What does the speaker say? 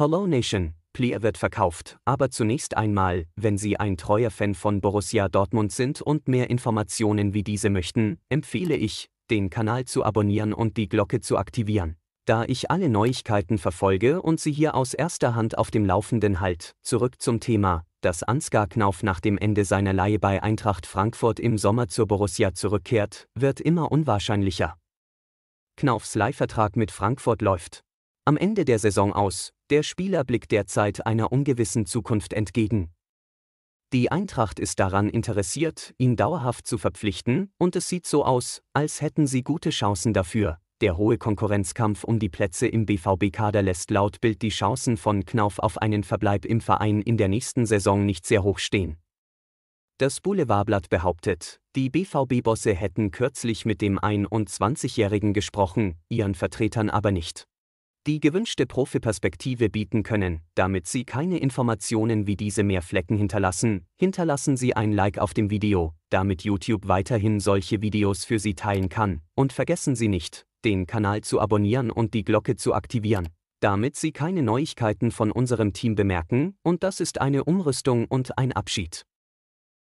Hello Nation, Plier wird verkauft, aber zunächst einmal, wenn Sie ein treuer Fan von Borussia Dortmund sind und mehr Informationen wie diese möchten, empfehle ich, den Kanal zu abonnieren und die Glocke zu aktivieren. Da ich alle Neuigkeiten verfolge und Sie hier aus erster Hand auf dem Laufenden halt, zurück zum Thema, dass Ansgar Knauf nach dem Ende seiner Leihe bei Eintracht Frankfurt im Sommer zur Borussia zurückkehrt, wird immer unwahrscheinlicher. Knaufs Leihvertrag mit Frankfurt läuft, am Ende der Saison aus. Der Spieler blickt derzeit einer ungewissen Zukunft entgegen. Die Eintracht ist daran interessiert, ihn dauerhaft zu verpflichten, und es sieht so aus, als hätten sie gute Chancen dafür. Der hohe Konkurrenzkampf um die Plätze im BVB-Kader lässt laut Bild die Chancen von Knauf auf einen Verbleib im Verein in der nächsten Saison nicht sehr hoch stehen. Das Boulevardblatt behauptet, die BVB-Bosse hätten kürzlich mit dem 21-Jährigen gesprochen, ihren Vertretern aber nicht die gewünschte Profiperspektive bieten können. Damit Sie keine Informationen wie diese mehr Flecken hinterlassen, hinterlassen Sie ein Like auf dem Video, damit YouTube weiterhin solche Videos für Sie teilen kann. Und vergessen Sie nicht, den Kanal zu abonnieren und die Glocke zu aktivieren, damit Sie keine Neuigkeiten von unserem Team bemerken. Und das ist eine Umrüstung und ein Abschied.